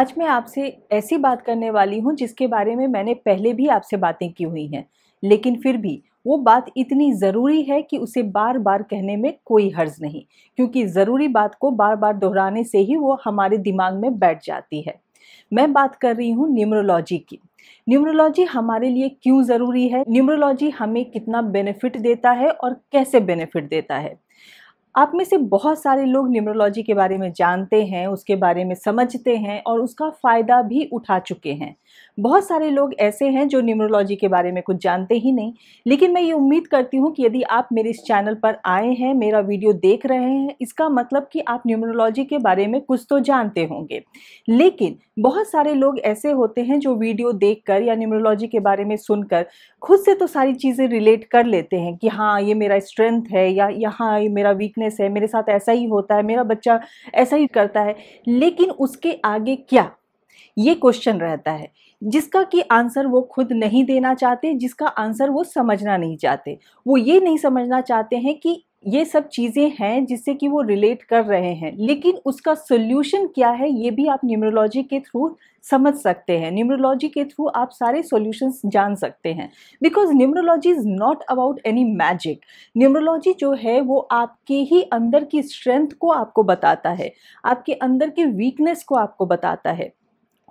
आज मैं आपसे ऐसी बात करने वाली हूँ जिसके बारे में मैंने पहले भी आपसे बातें की हुई हैं लेकिन फिर भी वो बात इतनी ज़रूरी है कि उसे बार बार कहने में कोई हर्ज नहीं क्योंकि ज़रूरी बात को बार बार दोहराने से ही वो हमारे दिमाग में बैठ जाती है मैं बात कर रही हूँ न्यूमरोलॉजी की न्यूमरोलॉजी हमारे लिए क्यों ज़रूरी है न्यूमरोलॉजी हमें कितना बेनिफिट देता है और कैसे बेनिफिट देता है आप में से बहुत सारे लोग न्यूमरोलॉजी के बारे में जानते हैं उसके बारे में समझते हैं और उसका फ़ायदा भी उठा चुके हैं बहुत सारे लोग ऐसे हैं जो न्यूमरोलॉजी के बारे में कुछ जानते ही नहीं लेकिन मैं ये उम्मीद करती हूँ कि यदि आप मेरे इस चैनल पर आए हैं मेरा वीडियो देख रहे हैं इसका मतलब कि आप न्यूमरोलॉजी के बारे में कुछ तो जानते होंगे लेकिन बहुत सारे लोग ऐसे होते हैं जो वीडियो कर या न्यूमरोलॉजी के बारे में सुनकर खुद से तो सारी चीज़ें रिलेट कर लेते हैं कि हाँ ये मेरा स्ट्रेंथ है या यहाँ ये मेरा वीकनेस है मेरे साथ ऐसा ही होता है मेरा बच्चा ऐसा ही करता है लेकिन उसके आगे क्या ये क्वेश्चन रहता है जिसका कि आंसर वो खुद नहीं देना चाहते जिसका आंसर वो समझना नहीं चाहते वो ये नहीं समझना चाहते हैं कि ये सब चीज़ें हैं जिससे कि वो रिलेट कर रहे हैं लेकिन उसका सोल्यूशन क्या है ये भी आप न्यूमरोलॉजी के थ्रू समझ सकते हैं न्यूमरोलॉजी के थ्रू आप सारे सॉल्यूशंस जान सकते हैं because numerology is not about any magic numerology जो है वो आपके ही अंदर की स्ट्रेंथ को आपको बताता है आपके अंदर के वीकनेस को आपको बताता है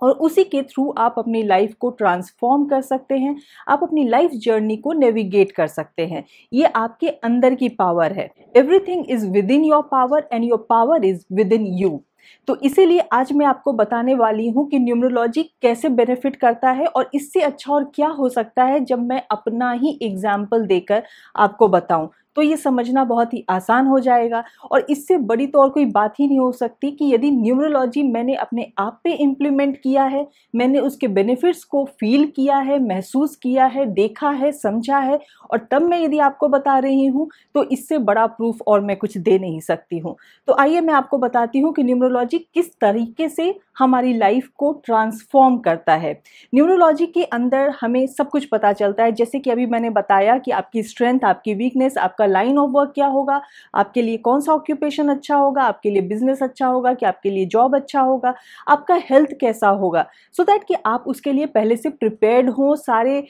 और उसी के थ्रू आप अपनी लाइफ को ट्रांसफॉर्म कर सकते हैं आप अपनी लाइफ जर्नी को नेविगेट कर सकते हैं ये आपके अंदर की पावर है everything is within your power and your power is within you तो इसीलिए आज मैं आपको बताने वाली हूँ कि न्यूमरोलॉजी कैसे बेनिफिट करता है और इससे अच्छा और क्या हो सकता है जब मैं अपना ही एग्जाम्पल देकर आपको बताऊँ तो ये समझना बहुत ही आसान हो जाएगा और इससे बड़ी तो और कोई बात ही नहीं हो सकती कि यदि न्यूमरोलॉजी मैंने अपने आप पे इम्प्लीमेंट किया है मैंने उसके बेनिफिट्स को फील किया है महसूस किया है देखा है समझा है और तब मैं यदि आपको बता रही हूँ तो इससे बड़ा प्रूफ और मैं कुछ दे नहीं सकती हूँ तो आइए मैं आपको बताती हूँ कि न्यूमरोलॉजी किस तरीके से हमारी लाइफ को ट्रांसफॉर्म करता है न्यूमरोलॉजी के अंदर हमें सब कुछ पता चलता है जैसे कि अभी मैंने बताया कि आपकी स्ट्रेंथ आपकी वीकनेस आपका आपका लाइन ऑफ वर्क क्या होगा आपके लिए कौन सा ऑक्यूपेशन अच्छा होगा आपके लिए बिजनेस अच्छा होगा कि आपके लिए जॉब अच्छा होगा आपका हेल्थ कैसा होगा सो so दैट कि आप उसके लिए पहले से प्रिपेयर्ड हों सारे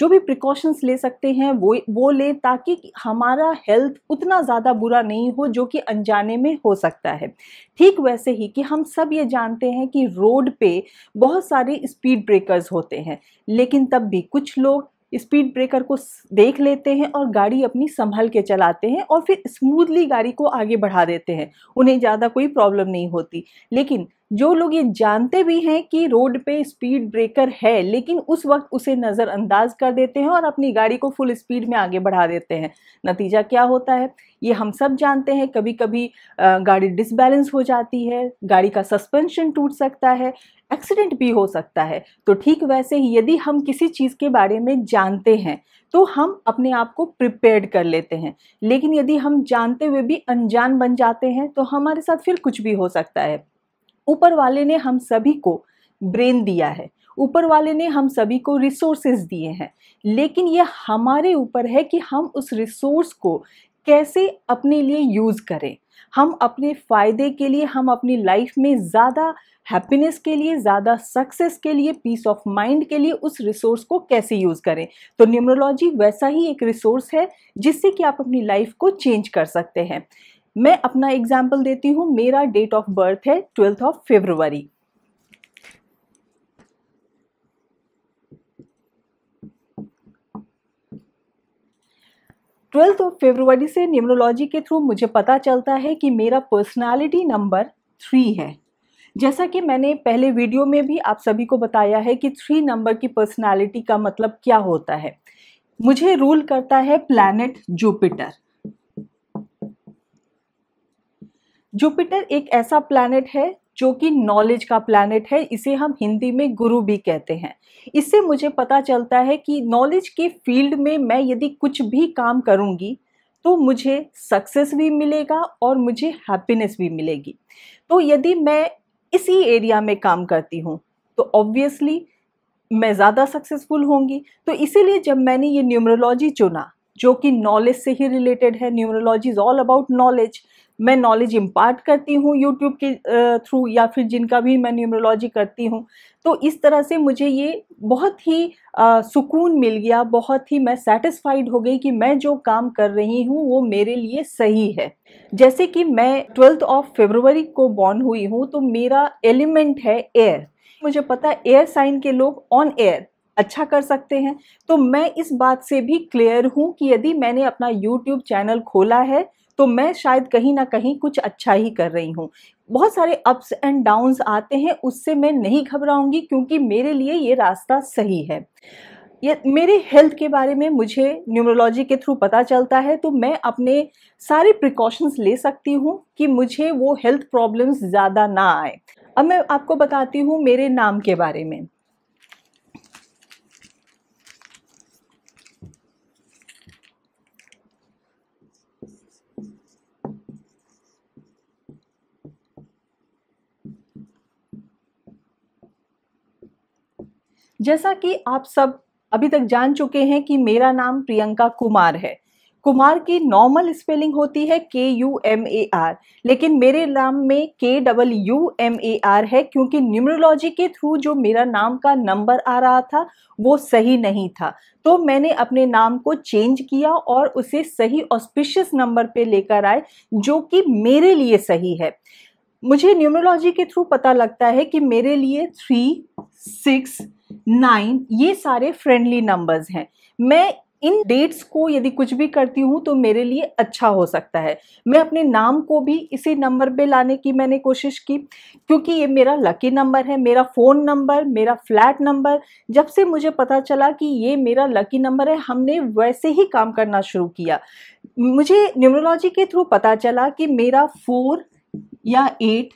जो भी प्रिकॉशंस ले सकते हैं वो वो लें ताकि हमारा हेल्थ उतना ज़्यादा बुरा नहीं हो जो कि अनजाने में हो सकता है ठीक वैसे ही कि हम सब ये जानते हैं कि रोड पे बहुत सारे स्पीड ब्रेकर्स होते हैं लेकिन तब भी कुछ लोग स्पीड ब्रेकर को देख लेते हैं और गाड़ी अपनी संभल के चलाते हैं और फिर स्मूथली गाड़ी को आगे बढ़ा देते हैं उन्हें ज़्यादा कोई प्रॉब्लम नहीं होती लेकिन जो लोग ये जानते भी हैं कि रोड पे स्पीड ब्रेकर है लेकिन उस वक्त उसे नज़रअंदाज कर देते हैं और अपनी गाड़ी को फुल स्पीड में आगे बढ़ा देते हैं नतीजा क्या होता है ये हम सब जानते हैं कभी कभी गाड़ी डिसबैलेंस हो जाती है गाड़ी का सस्पेंशन टूट सकता है एक्सीडेंट भी हो सकता है तो ठीक वैसे ही यदि हम किसी चीज़ के बारे में जानते हैं तो हम अपने आप को प्रिपेयर्ड कर लेते हैं लेकिन यदि हम जानते हुए भी अनजान बन जाते हैं तो हमारे साथ फिर कुछ भी हो सकता है ऊपर वाले ने हम सभी को ब्रेन दिया है ऊपर वाले ने हम सभी को रिसोर्सेज दिए हैं लेकिन यह हमारे ऊपर है कि हम उस रिसोर्स को कैसे अपने लिए यूज़ करें हम अपने फ़ायदे के लिए हम अपनी लाइफ में ज़्यादा हैप्पीनेस के लिए ज़्यादा सक्सेस के लिए पीस ऑफ माइंड के लिए उस रिसोर्स को कैसे यूज़ करें तो न्यूमरोलॉजी वैसा ही एक रिसोर्स है जिससे कि आप अपनी लाइफ को चेंज कर सकते हैं मैं अपना एग्जाम्पल देती हूँ मेरा डेट ऑफ बर्थ है twelfth of February twelfth of February से न्यूमरोलॉजी के थ्रू मुझे पता चलता है कि मेरा पर्सनालिटी नंबर थ्री है जैसा कि मैंने पहले वीडियो में भी आप सभी को बताया है कि थ्री नंबर की पर्सनालिटी का मतलब क्या होता है मुझे रूल करता है प्लैनेट जुपिटर जुपिटर एक ऐसा प्लैनेट है जो कि नॉलेज का प्लैनेट है इसे हम हिंदी में गुरु भी कहते हैं इससे मुझे पता चलता है कि नॉलेज के फील्ड में मैं यदि कुछ भी काम करूँगी तो मुझे सक्सेस भी मिलेगा और मुझे हैप्पीनेस भी मिलेगी तो यदि मैं इसी एरिया में काम करती हूँ तो ऑब्वियसली मैं ज़्यादा सक्सेसफुल होंगी तो इसीलिए जब मैंने ये न्यूमरोलॉजी चुना जो कि नॉलेज से ही रिलेटेड है numerology is all about knowledge मैं नॉलेज इम्पार्ट करती हूँ यूट्यूब के थ्रू या फिर जिनका भी मैं न्यूमरोलॉजी करती हूँ तो इस तरह से मुझे ये बहुत ही सुकून मिल गया बहुत ही मैं सेटिस्फाइड हो गई कि मैं जो काम कर रही हूँ वो मेरे लिए सही है जैसे कि मैं ट्वेल्थ ऑफ फेबरवरी को बॉर्न हुई हूँ तो मेरा एलिमेंट है एयर मुझे पता है एयर साइन के लोग ऑन एयर अच्छा कर सकते हैं तो मैं इस बात से भी क्लियर हूँ कि यदि मैंने अपना यूट्यूब चैनल खोला है तो मैं शायद कहीं ना कहीं कुछ अच्छा ही कर रही हूँ बहुत सारे अप्स एंड डाउन्स आते हैं उससे मैं नहीं घबराऊंगी क्योंकि मेरे लिए ये रास्ता सही है ये मेरे हेल्थ के बारे में मुझे न्यूमरोलॉजी के थ्रू पता चलता है तो मैं अपने सारे प्रिकॉशंस ले सकती हूँ कि मुझे वो हेल्थ प्रॉब्लम्स ज़्यादा ना आए अब मैं आपको बताती हूँ मेरे नाम के बारे में जैसा कि आप सब अभी तक जान चुके हैं कि मेरा नाम प्रियंका कुमार है कुमार की नॉर्मल स्पेलिंग होती है के यू एम ए आर लेकिन मेरे नाम में K double U M A R है क्योंकि न्यूमरोलॉजी के थ्रू जो मेरा नाम का नंबर आ रहा था वो सही नहीं था तो मैंने अपने नाम को चेंज किया और उसे सही ऑस्पिशियस नंबर पे लेकर आए जो कि मेरे लिए सही है मुझे न्यूमरोलॉजी के थ्रू पता लगता है कि मेरे लिए थ्री सिक्स नाइन ये सारे फ्रेंडली नंबर्स हैं मैं इन डेट्स को यदि कुछ भी करती हूँ तो मेरे लिए अच्छा हो सकता है मैं अपने नाम को भी इसी नंबर पे लाने की मैंने कोशिश की क्योंकि ये मेरा लकी नंबर है मेरा फ़ोन नंबर मेरा फ्लैट नंबर जब से मुझे पता चला कि ये मेरा लकी नंबर है हमने वैसे ही काम करना शुरू किया मुझे न्यूमरोलॉजी के थ्रू पता चला कि मेरा फोर या एट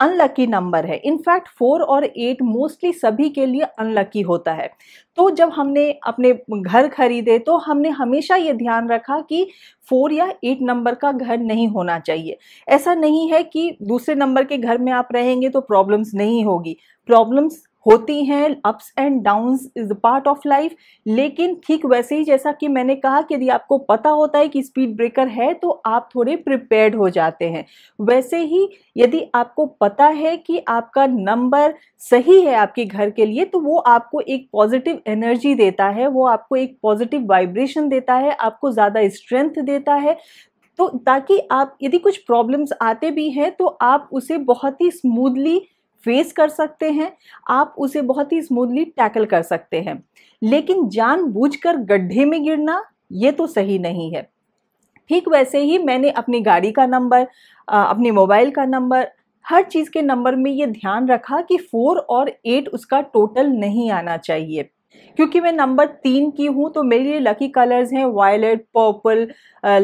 अनलकी नंबर है इनफैक्ट फोर और एट मोस्टली सभी के लिए अनलकी होता है तो जब हमने अपने घर खरीदे तो हमने हमेशा ये ध्यान रखा कि फोर या एट नंबर का घर नहीं होना चाहिए ऐसा नहीं है कि दूसरे नंबर के घर में आप रहेंगे तो प्रॉब्लम्स नहीं होगी प्रॉब्लम्स होती हैं ups and downs is part of life लेकिन ठीक वैसे ही जैसा कि मैंने कहा कि यदि आपको पता होता है कि स्पीड ब्रेकर है तो आप थोड़े प्रिपेयर्ड हो जाते हैं वैसे ही यदि आपको पता है कि आपका नंबर सही है आपके घर के लिए तो वो आपको एक पॉजिटिव एनर्जी देता है वो आपको एक पॉजिटिव वाइब्रेशन देता है आपको ज़्यादा स्ट्रेंथ देता है तो ताकि आप यदि कुछ प्रॉब्लम्स आते भी हैं तो आप उसे बहुत ही स्मूदली फेस कर सकते हैं आप उसे बहुत ही स्मूथली टैकल कर सकते हैं लेकिन जानबूझकर गड्ढे में गिरना ये तो सही नहीं है ठीक वैसे ही मैंने अपनी गाड़ी का नंबर अपने मोबाइल का नंबर हर चीज़ के नंबर में ये ध्यान रखा कि फोर और एट उसका टोटल नहीं आना चाहिए क्योंकि मैं नंबर तीन की हूँ तो मेरे लिए लकी कलर्स हैं violet purple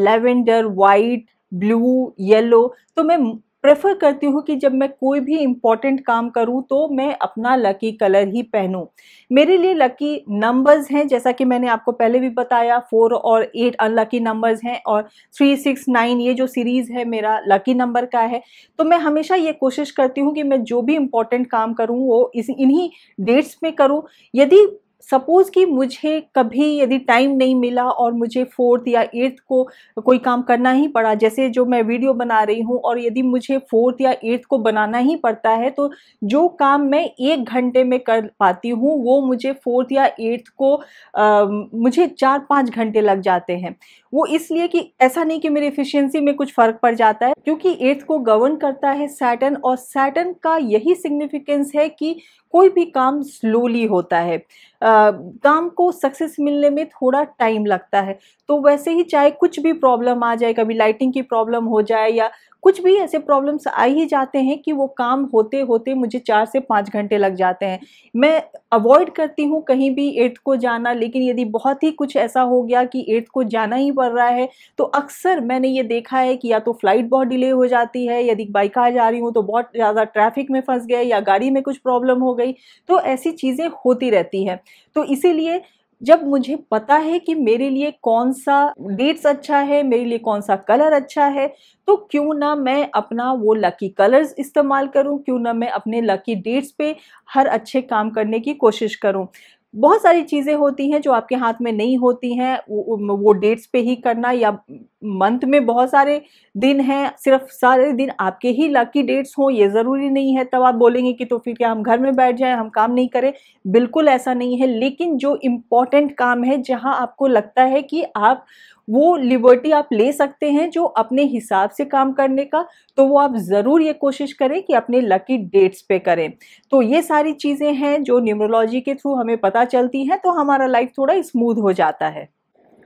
lavender white blue yellow तो मैं प्रेफर करती हूँ कि जब मैं कोई भी इम्पॉर्टेंट काम करूँ तो मैं अपना लकी कलर ही पहनूँ मेरे लिए लकी नंबर्स हैं जैसा कि मैंने आपको पहले भी बताया फोर और एट अनलकी नंबर्स हैं और थ्री सिक्स नाइन ये जो सीरीज़ है मेरा लकी नंबर का है तो मैं हमेशा ये कोशिश करती हूँ कि मैं जो भी इम्पॉर्टेंट काम करूँ वो इस इन्हीं डेट्स में करूँ यदि सपोज़ कि मुझे कभी यदि टाइम नहीं मिला और मुझे फोर्थ या एट्थ को कोई काम करना ही पड़ा जैसे जो मैं वीडियो बना रही हूँ और यदि मुझे फोर्थ या एट्थ को बनाना ही पड़ता है तो जो काम मैं एक घंटे में कर पाती हूँ वो मुझे फोर्थ या एट्थ को आ, मुझे चार पाँच घंटे लग जाते हैं वो इसलिए कि ऐसा नहीं कि मेरी एफिशिएंसी में कुछ फ़र्क पड़ जाता है क्योंकि एट्थ को गवर्न करता है सैटन और सैटन का यही सिग्निफिकेंस है कि कोई भी काम स्लोली होता है आ, काम को सक्सेस मिलने में थोड़ा टाइम लगता है तो वैसे ही चाहे कुछ भी प्रॉब्लम आ जाए कभी लाइटिंग की प्रॉब्लम हो जाए या कुछ भी ऐसे प्रॉब्लम्स आ ही जाते हैं कि वो काम होते होते मुझे चार से पाँच घंटे लग जाते हैं मैं अवॉइड करती हूँ कहीं भी एट्थ को जाना लेकिन यदि बहुत ही कुछ ऐसा हो गया कि एट्थ को जाना ही पड़ रहा है तो अक्सर मैंने ये देखा है कि या तो फ्लाइट बहुत डिले हो जाती है यदि बाइक आ जा रही हूँ तो बहुत ज़्यादा ट्रैफिक में फंस गए या गाड़ी में कुछ प्रॉब्लम हो गई तो ऐसी चीज़ें होती रहती हैं तो इसीलिए जब मुझे पता है कि मेरे लिए कौन सा डेट्स अच्छा है मेरे लिए कौन सा कलर अच्छा है तो क्यों ना मैं अपना वो लकी कलर्स इस्तेमाल करूं क्यों ना मैं अपने लकी डेट्स पे हर अच्छे काम करने की कोशिश करूं बहुत सारी चीज़ें होती हैं जो आपके हाथ में नहीं होती हैं वो, डेट्स पे ही करना या मंथ में बहुत सारे दिन हैं सिर्फ सारे दिन आपके ही लकी डेट्स हों ये ज़रूरी नहीं है तब आप बोलेंगे कि तो फिर क्या हम घर में बैठ जाएं हम काम नहीं करें बिल्कुल ऐसा नहीं है लेकिन जो इम्पोर्टेंट काम है जहां आपको लगता है कि आप वो लिबर्टी आप ले सकते हैं जो अपने हिसाब से काम करने का तो वो आप ज़रूर ये कोशिश करें कि अपने लकी डेट्स पे करें तो ये सारी चीज़ें हैं जो न्यूमरोलॉजी के थ्रू हमें पता चलती हैं तो हमारा लाइफ थोड़ा स्मूथ हो जाता है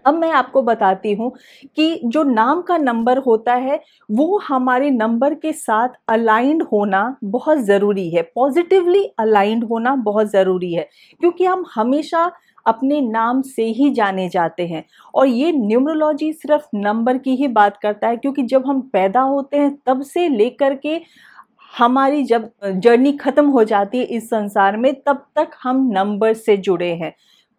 अब मैं आपको बताती हूँ कि जो नाम का नंबर होता है वो हमारे नंबर के साथ अलाइंड होना बहुत ज़रूरी है पॉजिटिवली अलाइंड होना बहुत ज़रूरी है क्योंकि हम हमेशा अपने नाम से ही जाने जाते हैं और ये न्यूमरोलॉजी सिर्फ नंबर की ही बात करता है क्योंकि जब हम पैदा होते हैं तब से लेकर के हमारी जब जर्नी ख़त्म हो जाती है इस संसार में तब तक हम नंबर से जुड़े हैं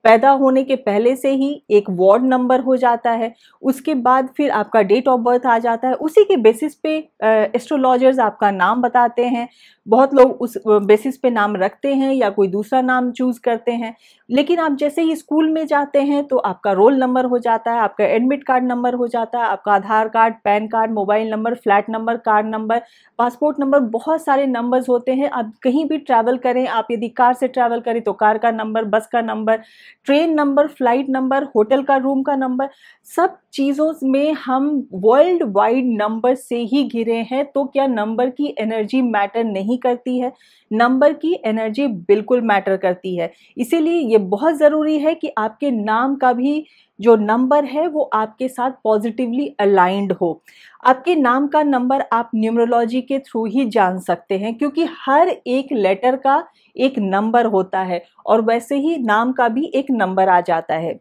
पैदा होने के पहले से ही एक वार्ड नंबर हो जाता है उसके बाद फिर आपका डेट ऑफ बर्थ आ जाता है उसी के बेसिस पे एस्ट्रोलॉजर्स आपका नाम बताते हैं बहुत लोग उस बेसिस पे नाम रखते हैं या कोई दूसरा नाम चूज़ करते हैं लेकिन आप जैसे ही स्कूल में जाते हैं तो आपका रोल नंबर हो जाता है आपका एडमिट कार्ड नंबर हो जाता है आपका Aadhaar card pan card mobile number flat number card number passport number बहुत सारे नंबर्स होते हैं आप कहीं भी ट्रैवल करें आप यदि कार से ट्रैवल करें तो कार का नंबर बस का number train number flight number hotel का रूम का नंबर सब चीज़ों में हम वर्ल्ड वाइड नंबर से ही घिरे हैं तो क्या नंबर की एनर्जी मैटर नहीं करती है नंबर की एनर्जी बिल्कुल मैटर करती है इसीलिए ये बहुत ज़रूरी है कि आपके नाम का भी जो नंबर है वो आपके साथ पॉजिटिवली अलाइंड हो आपके नाम का नंबर आप न्यूमरोलॉजी के थ्रू ही जान सकते हैं क्योंकि हर एक लेटर का एक नंबर होता है और वैसे ही नाम का भी एक नंबर आ जाता है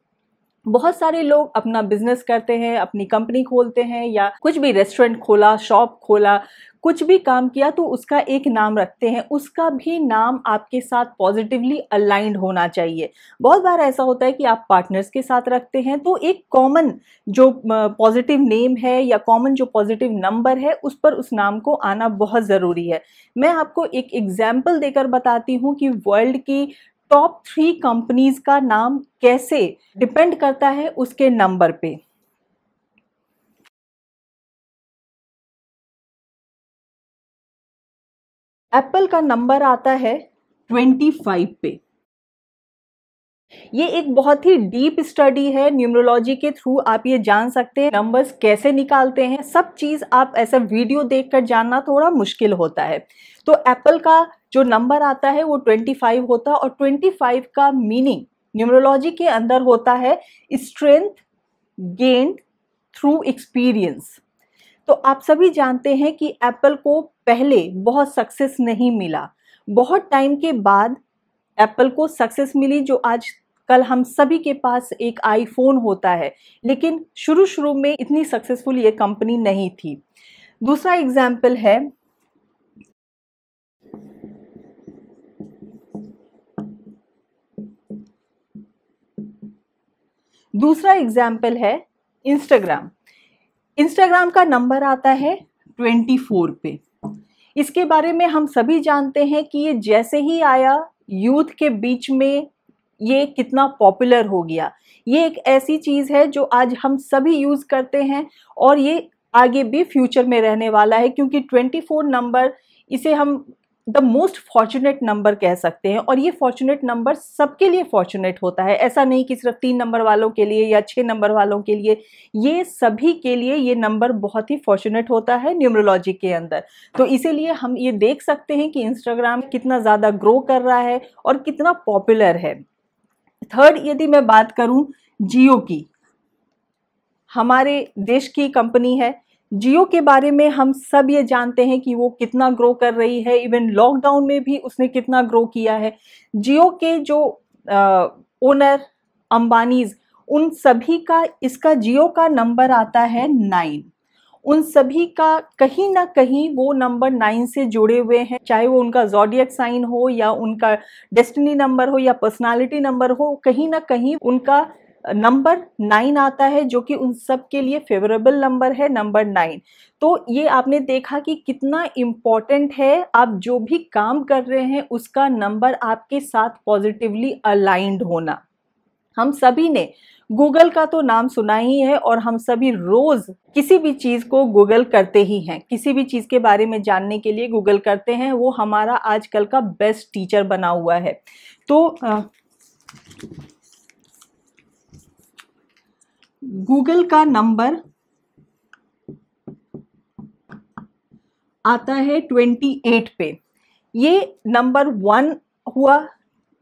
बहुत सारे लोग अपना बिजनेस करते हैं अपनी कंपनी खोलते हैं या कुछ भी रेस्टोरेंट खोला शॉप खोला कुछ भी काम किया तो उसका एक नाम रखते हैं उसका भी नाम आपके साथ पॉजिटिवली अलाइंड होना चाहिए बहुत बार ऐसा होता है कि आप पार्टनर्स के साथ रखते हैं तो एक कॉमन जो पॉजिटिव नेम है या कॉमन जो पॉजिटिव नंबर है उस पर उस नाम को आना बहुत ज़रूरी है मैं आपको एक एग्जाम्पल देकर बताती हूँ कि वर्ल्ड की टॉप थ्री कंपनीज का नाम कैसे डिपेंड करता है उसके नंबर पे एप्पल का नंबर आता है ट्वेंटी फाइव पे ये एक बहुत ही डीप स्टडी है न्यूमरोलॉजी के थ्रू आप ये जान सकते हैं नंबर्स कैसे निकालते हैं सब चीज़ आप ऐसा वीडियो देखकर जानना थोड़ा मुश्किल होता है तो एप्पल का जो नंबर आता है वो 25 होता है और 25 का मीनिंग न्यूमरोलॉजी के अंदर होता है स्ट्रेंथ गेंड थ्रू एक्सपीरियंस तो आप सभी जानते हैं कि एप्पल को पहले बहुत सक्सेस नहीं मिला बहुत टाइम के बाद एप्पल को सक्सेस मिली जो आज कल हम सभी के पास एक आईफोन होता है लेकिन शुरू शुरू में इतनी सक्सेसफुल ये कंपनी नहीं थी दूसरा एग्जाम्पल है दूसरा एग्जाम्पल है इंस्टाग्राम इंस्टाग्राम का नंबर आता है ट्वेंटी फोर पे इसके बारे में हम सभी जानते हैं कि ये जैसे ही आया यूथ के बीच में ये कितना पॉपुलर हो गया ये एक ऐसी चीज़ है जो आज हम सभी यूज़ करते हैं और ये आगे भी फ्यूचर में रहने वाला है क्योंकि 24 नंबर इसे हम द मोस्ट फॉर्चुनेट नंबर कह सकते हैं और ये फॉर्चुनेट नंबर सबके लिए फॉर्चुनेट होता है ऐसा नहीं कि सिर्फ तीन नंबर वालों के लिए या छः नंबर वालों के लिए ये सभी के लिए ये नंबर बहुत ही फॉर्चुनेट होता है न्यूमरोलॉजी के अंदर तो इसीलिए हम ये देख सकते हैं कि इंस्टाग्राम कितना ज़्यादा ग्रो कर रहा है और कितना पॉपुलर है थर्ड यदि मैं बात करूं जियो की हमारे देश की कंपनी है जियो के बारे में हम सब ये जानते हैं कि वो कितना ग्रो कर रही है इवन लॉकडाउन में भी उसने कितना ग्रो किया है जियो के जो ओनर अंबानीज उन सभी का इसका जियो का नंबर आता है नाइन उन सभी का कहीं ना कहीं वो नंबर नाइन से जुड़े हुए हैं चाहे वो उनका जोडियक साइन हो या उनका डेस्टिनी नंबर हो या पर्सनालिटी नंबर हो कहीं ना कहीं उनका नंबर नाइन आता है जो कि उन सब के लिए फेवरेबल नंबर है नंबर नाइन तो ये आपने देखा कि कितना इम्पॉर्टेंट है आप जो भी काम कर रहे हैं उसका नंबर आपके साथ पॉजिटिवली अलाइंड होना हम सभी ने गूगल का तो नाम सुना ही है और हम सभी रोज किसी भी चीज को गूगल करते ही हैं किसी भी चीज के बारे में जानने के लिए गूगल करते हैं वो हमारा आजकल का बेस्ट टीचर बना हुआ है तो गूगल का नंबर आता है ट्वेंटी एट पे ये नंबर वन हुआ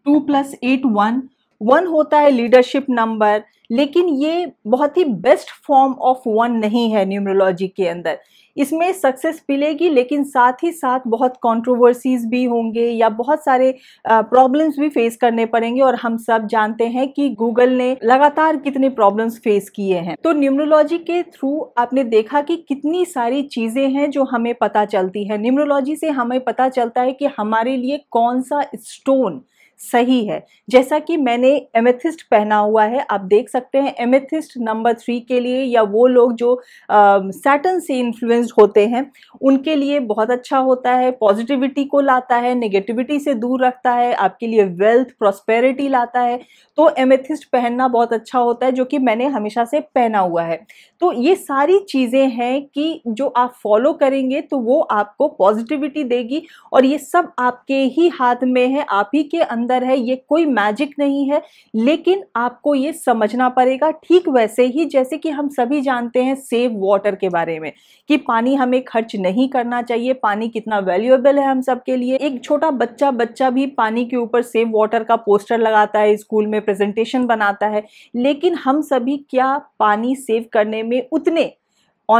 two plus eight one one होता है लीडरशिप नंबर लेकिन ये बहुत ही बेस्ट फॉर्म ऑफ वन नहीं है न्यूमरोलॉजी के अंदर इसमें सक्सेस मिलेगी लेकिन साथ ही साथ बहुत कंट्रोवर्सीज भी होंगे या बहुत सारे प्रॉब्लम्स भी फेस करने पड़ेंगे और हम सब जानते हैं कि गूगल ने लगातार कितने प्रॉब्लम्स फेस किए हैं तो न्यूमरोलॉजी के थ्रू आपने देखा कि कितनी सारी चीज़ें हैं जो हमें पता चलती है न्यूमरोलॉजी से हमें पता चलता है कि हमारे लिए कौन सा स्टोन सही है जैसा कि मैंने एमेथिस्ट पहना हुआ है आप देख सकते हैं एमेथिस्ट नंबर थ्री के लिए या वो लोग जो सैटन से इन्फ्लुएंस्ड होते हैं उनके लिए बहुत अच्छा होता है पॉजिटिविटी को लाता है नेगेटिविटी से दूर रखता है आपके लिए वेल्थ प्रॉस्पेरिटी लाता है तो एमेथिस्ट पहनना बहुत अच्छा होता है जो कि मैंने हमेशा से पहना हुआ है तो ये सारी चीज़ें हैं कि जो आप फॉलो करेंगे तो वो आपको पॉजिटिविटी देगी और ये सब आपके ही हाथ में है आप ही के अंदर अंदर है ये कोई मैजिक नहीं है लेकिन आपको ये समझना पड़ेगा ठीक वैसे ही जैसे कि हम सभी जानते हैं सेव वाटर के बारे में कि पानी हमें खर्च नहीं करना चाहिए पानी कितना वैल्यूएबल है हम सब के लिए एक छोटा बच्चा बच्चा भी पानी के ऊपर सेव वाटर का पोस्टर लगाता है स्कूल में प्रेजेंटेशन बनाता है लेकिन हम सभी क्या पानी सेव करने में उतने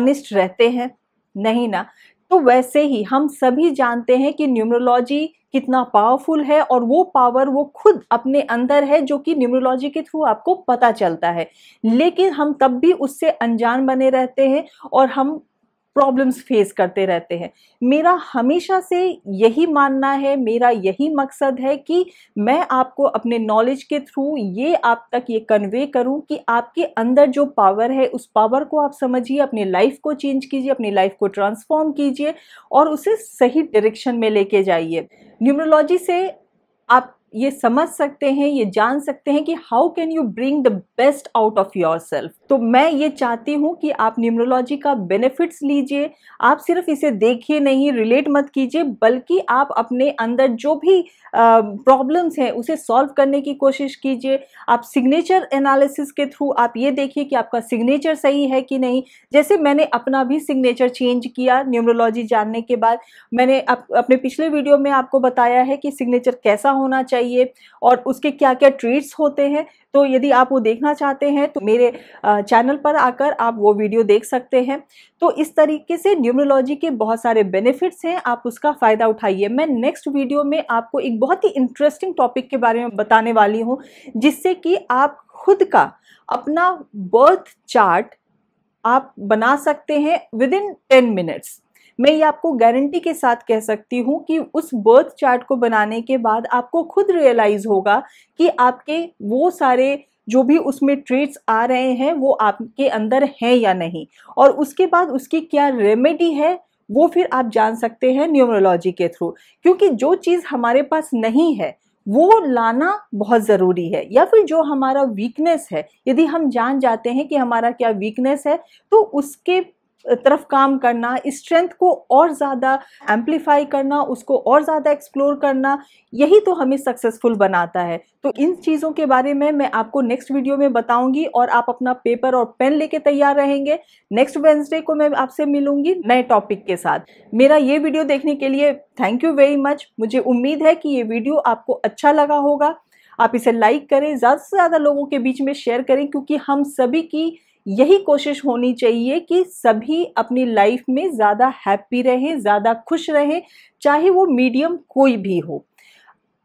ऑनेस्ट रहते हैं नहीं ना तो वैसे ही हम सभी जानते हैं कि न्यूमरोलॉजी कितना पावरफुल है और वो पावर वो खुद अपने अंदर है जो कि न्यूमरोलॉजी के थ्रू आपको पता चलता है लेकिन हम तब भी उससे अनजान बने रहते हैं और हम प्रॉब्लम्स फेस करते रहते हैं मेरा हमेशा से यही मानना है मेरा यही मकसद है कि मैं आपको अपने नॉलेज के थ्रू ये आप तक ये कन्वे करूं कि आपके अंदर जो पावर है उस पावर को आप समझिए अपनी लाइफ को चेंज कीजिए अपनी लाइफ को ट्रांसफॉर्म कीजिए और उसे सही डायरेक्शन में लेके जाइए न्यूमरोलॉजी से आप ये समझ सकते हैं ये जान सकते हैं कि how can you bring the best out of yourself तो मैं ये चाहती हूँ कि आप न्यूमरोलॉजी का बेनिफिट्स लीजिए आप सिर्फ इसे देखिए नहीं रिलेट मत कीजिए बल्कि आप अपने अंदर जो भी प्रॉब्लम्स हैं उसे सॉल्व करने की कोशिश कीजिए आप सिग्नेचर एनालिसिस के थ्रू आप ये देखिए कि आपका सिग्नेचर सही है कि नहीं जैसे मैंने अपना भी सिग्नेचर चेंज किया न्यूमरोलॉजी जानने के बाद मैंने अप, अपने पिछले वीडियो में आपको बताया है कि सिग्नेचर कैसा होना चाहिए चाहिए और उसके क्या क्या ट्रीट्स होते हैं तो यदि आप वो देखना चाहते हैं तो मेरे चैनल पर आकर आप वो वीडियो देख सकते हैं तो इस तरीके से न्यूमरोलॉजी के बहुत सारे बेनिफिट्स हैं आप उसका फ़ायदा उठाइए मैं नेक्स्ट वीडियो में आपको एक बहुत ही इंटरेस्टिंग टॉपिक के बारे में बताने वाली हूँ जिससे कि आप खुद का अपना बर्थ चार्ट आप बना सकते हैं विद इन टेन मिनट्स मैं ये आपको गारंटी के साथ कह सकती हूँ कि उस बर्थ चार्ट को बनाने के बाद आपको खुद रियलाइज़ होगा कि आपके वो सारे जो भी उसमें ट्रीट्स आ रहे हैं वो आपके अंदर हैं या नहीं और उसके बाद उसकी क्या रेमेडी है वो फिर आप जान सकते हैं न्यूमरोलॉजी के थ्रू क्योंकि जो चीज़ हमारे पास नहीं है वो लाना बहुत ज़रूरी है या फिर जो हमारा वीकनेस है यदि हम जान जाते हैं कि हमारा क्या वीकनेस है तो उसके तरफ काम करना स्ट्रेंथ को और ज़्यादा एम्पलीफाई करना उसको और ज़्यादा एक्सप्लोर करना यही तो हमें सक्सेसफुल बनाता है तो इन चीज़ों के बारे में मैं आपको नेक्स्ट वीडियो में बताऊंगी और आप अपना पेपर और पेन लेके तैयार रहेंगे नेक्स्ट वेंसडे को मैं आपसे मिलूंगी नए टॉपिक के साथ मेरा ये वीडियो देखने के लिए थैंक यू वेरी मच मुझे उम्मीद है कि ये वीडियो आपको अच्छा लगा होगा आप इसे लाइक करें ज़्यादा से ज़्यादा लोगों के बीच में शेयर करें क्योंकि हम सभी की यही कोशिश होनी चाहिए कि सभी अपनी लाइफ में ज़्यादा हैप्पी रहें ज़्यादा खुश रहें चाहे वो मीडियम कोई भी हो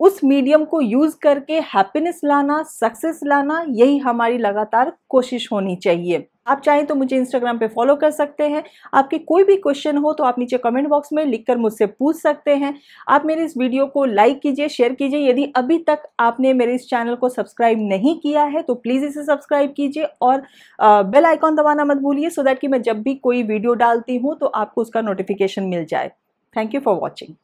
उस मीडियम को यूज़ करके हैप्पीनेस लाना सक्सेस लाना यही हमारी लगातार कोशिश होनी चाहिए आप चाहें तो मुझे इंस्टाग्राम पे फॉलो कर सकते हैं आपके कोई भी क्वेश्चन हो तो आप नीचे कमेंट बॉक्स में लिखकर मुझसे पूछ सकते हैं आप मेरे इस वीडियो को लाइक कीजिए शेयर कीजिए यदि अभी तक आपने मेरे इस चैनल को सब्सक्राइब नहीं किया है तो प्लीज़ इसे सब्सक्राइब कीजिए और बेल आइकॉन दबाना मत भूलिए सो दैट कि मैं जब भी कोई वीडियो डालती हूँ तो आपको उसका नोटिफिकेशन मिल जाए थैंक यू फॉर वॉचिंग